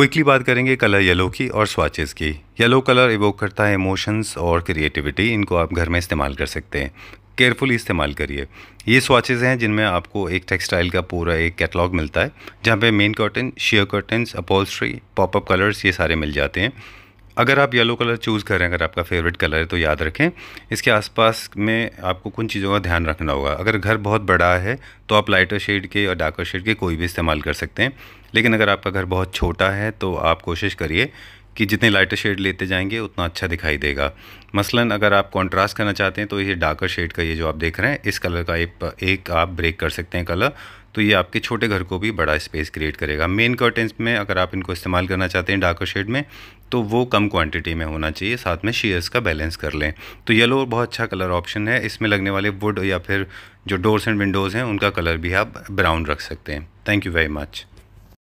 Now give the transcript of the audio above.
quickly बात करेंगे colour yellow की और स्वाचेस की येलो कलर इवोक करता है इमोशंस और क्रिएटिविटी इनको आप घर में इस्तेमाल कर सकते हैं केयरफुली इस्तेमाल करिए ये स्वाचेज़ हैं जिनमें आपको एक टेक्सटाइल का पूरा एक कैटलॉग मिलता है जहाँ पे main cotton sheer cotton upholstery pop up colours ये सारे मिल जाते हैं अगर आप येलो कलर चूज़ करें अगर आपका फेवरेट कलर है तो याद रखें इसके आसपास में आपको कुछ चीज़ों का ध्यान रखना होगा अगर घर बहुत बड़ा है तो आप लाइटर शेड के और डार्कर शेड के कोई भी इस्तेमाल कर सकते हैं लेकिन अगर आपका घर बहुत छोटा है तो आप कोशिश करिए कि जितने लाइटर शेड लेते जाएंगे उतना अच्छा दिखाई देगा मसलन अगर आप कंट्रास्ट करना चाहते हैं तो ये डार्कर शेड का ये जो आप देख रहे हैं इस कलर का एक एक आप ब्रेक कर सकते हैं कलर तो ये आपके छोटे घर को भी बड़ा स्पेस क्रिएट करेगा मेन कर्टेंस में अगर आप इनको इस्तेमाल करना चाहते हैं डार्कर शेड में तो वो कम क्वांटिटी में होना चाहिए साथ में शेयर्स का बैलेंस कर लें तो येलो बहुत अच्छा कलर ऑप्शन है इसमें लगने वाले वुड या फिर जो डोर्स एंड विंडोज़ हैं उनका कलर भी आप ब्राउन रख सकते हैं थैंक यू वेरी मच